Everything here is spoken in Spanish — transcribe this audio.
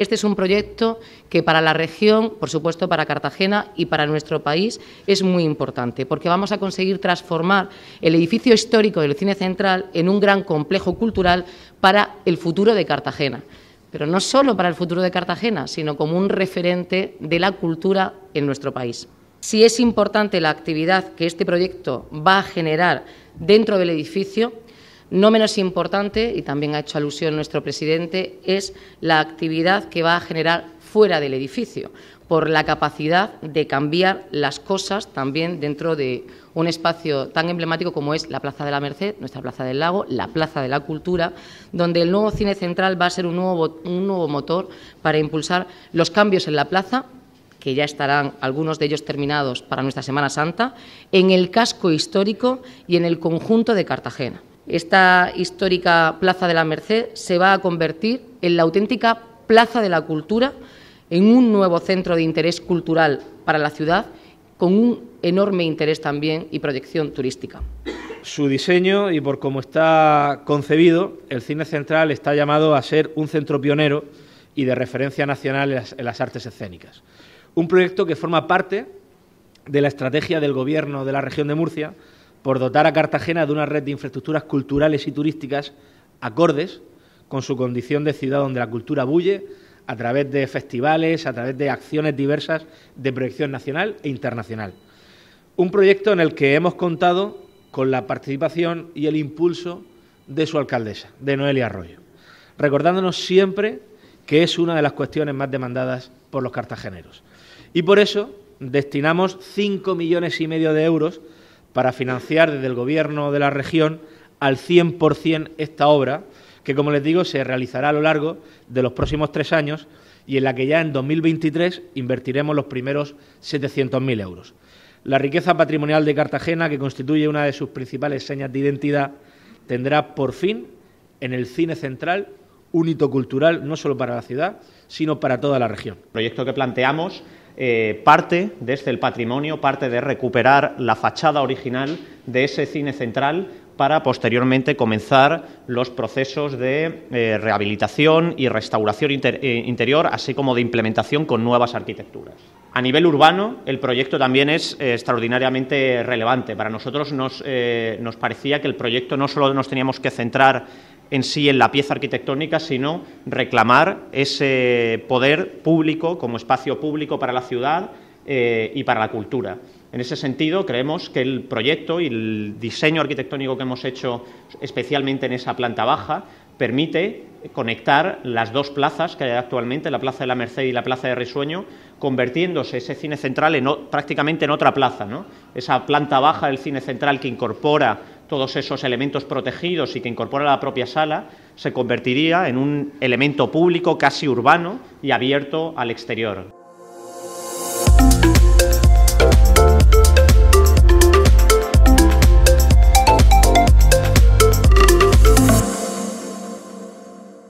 Este es un proyecto que para la región, por supuesto para Cartagena y para nuestro país, es muy importante, porque vamos a conseguir transformar el edificio histórico del Cine Central en un gran complejo cultural para el futuro de Cartagena. Pero no solo para el futuro de Cartagena, sino como un referente de la cultura en nuestro país. Si es importante la actividad que este proyecto va a generar dentro del edificio, no menos importante, y también ha hecho alusión nuestro presidente, es la actividad que va a generar fuera del edificio, por la capacidad de cambiar las cosas también dentro de un espacio tan emblemático como es la Plaza de la Merced, nuestra Plaza del Lago, la Plaza de la Cultura, donde el nuevo cine central va a ser un nuevo, motor para impulsar los cambios en la plaza, que ya estarán algunos de ellos terminados para nuestra Semana Santa, en el casco histórico y en el conjunto de Cartagena esta histórica Plaza de la Merced se va a convertir en la auténtica Plaza de la Cultura, en un nuevo centro de interés cultural para la ciudad, con un enorme interés también y proyección turística. Su diseño y por cómo está concebido, el Cine Central está llamado a ser un centro pionero y de referencia nacional en las, artes escénicas. Un proyecto que forma parte de la estrategia del Gobierno de la región de Murcia por dotar a Cartagena de una red de infraestructuras culturales y turísticas acordes con su condición de ciudad donde la cultura bulle a través de festivales, a través de acciones diversas de proyección nacional e internacional. Un proyecto en el que hemos contado con la participación y el impulso de su alcaldesa, de Noelia Arroyo, recordándonos siempre que es una de las cuestiones más demandadas por los cartageneros. Y por eso destinamos 5 millones y medio de euros para financiar desde el Gobierno de la región al 100% esta obra, que como les digo se realizará a lo largo de los próximos tres años y en la que ya en 2023 invertiremos los primeros 700.000 euros. La riqueza patrimonial de Cartagena, que constituye una de sus principales señas de identidad, tendrá por fin en el cine central un hito cultural no solo para la ciudad, sino para toda la región. proyecto que planteamos eh, parte desde este, el patrimonio, parte de recuperar la fachada original de ese cine central para posteriormente comenzar los procesos de eh, rehabilitación y restauración eh, interior, así como de implementación con nuevas arquitecturas. A nivel urbano, el proyecto también es extraordinariamente relevante. Para nosotros nos, nos, parecía que el proyecto no solo nos teníamos que centrar en sí en la pieza arquitectónica, sino reclamar ese poder público como espacio público para la ciudad eh, y para la cultura. En ese sentido, creemos que el proyecto y el diseño arquitectónico que hemos hecho, especialmente en esa planta baja, permite conectar las dos plazas que hay actualmente, la Plaza de la Merced y la Plaza de Risueño, convirtiéndose ese cine central prácticamente en otra plaza. Esa planta baja del cine central que incorpora todos esos elementos protegidos y que incorpora la propia sala, se convertiría en un elemento público casi urbano y abierto al exterior.